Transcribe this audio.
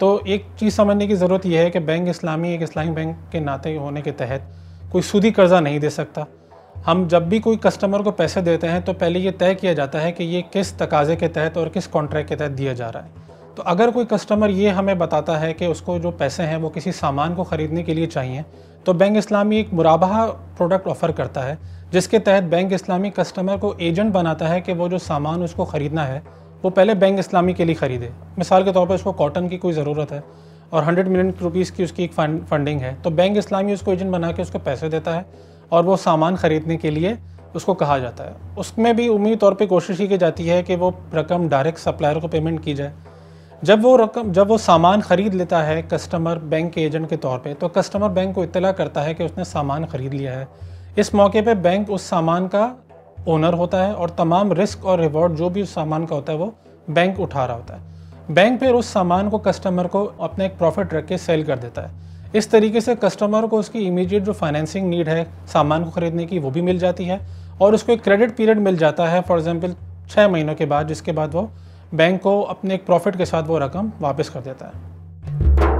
तो एक चीज़ समझने की ज़रूरत यह है कि बैंक इस्लामी एक इस्लामी बैंक के नाते होने के तहत कोई सूदी कर्ज़ा नहीं दे सकता हम जब भी कोई कस्टमर को पैसे देते हैं तो पहले ये तय किया जाता है कि ये किस तकाजे के तहत और किस कॉन्ट्रैक्ट के तहत दिया जा रहा है तो अगर कोई कस्टमर ये हमें बताता है कि उसको जो पैसे हैं वो किसी सामान को ख़रीदने के लिए चाहिए तो बैंक इस्लामी एक मुराबा प्रोडक्ट ऑफ़र करता है जिसके तहत बैंक इस्लामी कस्टमर को एजेंट बनाता है कि वो जो सामान उसको ख़रीदना है वो पहले बैंक इस्लामी के लिए ख़रीदे मिसाल के तौर पर उसको कॉटन की कोई ज़रूरत है और हंड्रेड मिलियन रुपीज़ की उसकी एक फंडिंग है तो बैंक इस्लामी उसको एजेंट बना के उसको पैसे देता है और वो सामान ख़रीदने के लिए उसको कहा जाता है उसमें भी उम्मीद तौर पे कोशिश की जाती है कि वो रकम डायरेक्ट सप्लायर को पेमेंट की जाए जब वो रकम जब वो सामान ख़रीद लेता है कस्टमर बैंक के एजेंट के तौर पे तो कस्टमर बैंक को इतला करता है कि उसने सामान ख़रीद लिया है इस मौके पे बैंक उस सामान का ओनर होता है और तमाम रिस्क और रिवॉर्ड जो भी उस सामान का होता है वो बैंक उठा रहा होता है बैंक फिर उस सामान को कस्टमर को अपना एक प्रॉफिट रख के सेल कर देता है इस तरीके से कस्टमर को उसकी इमीडिएट जो फाइनेंसिंग नीड है सामान को खरीदने की वो भी मिल जाती है और उसको एक क्रेडिट पीरियड मिल जाता है फॉर एग्जाम्पल छः महीनों के बाद जिसके बाद वो बैंक को अपने एक प्रॉफिट के साथ वो रकम वापस कर देता है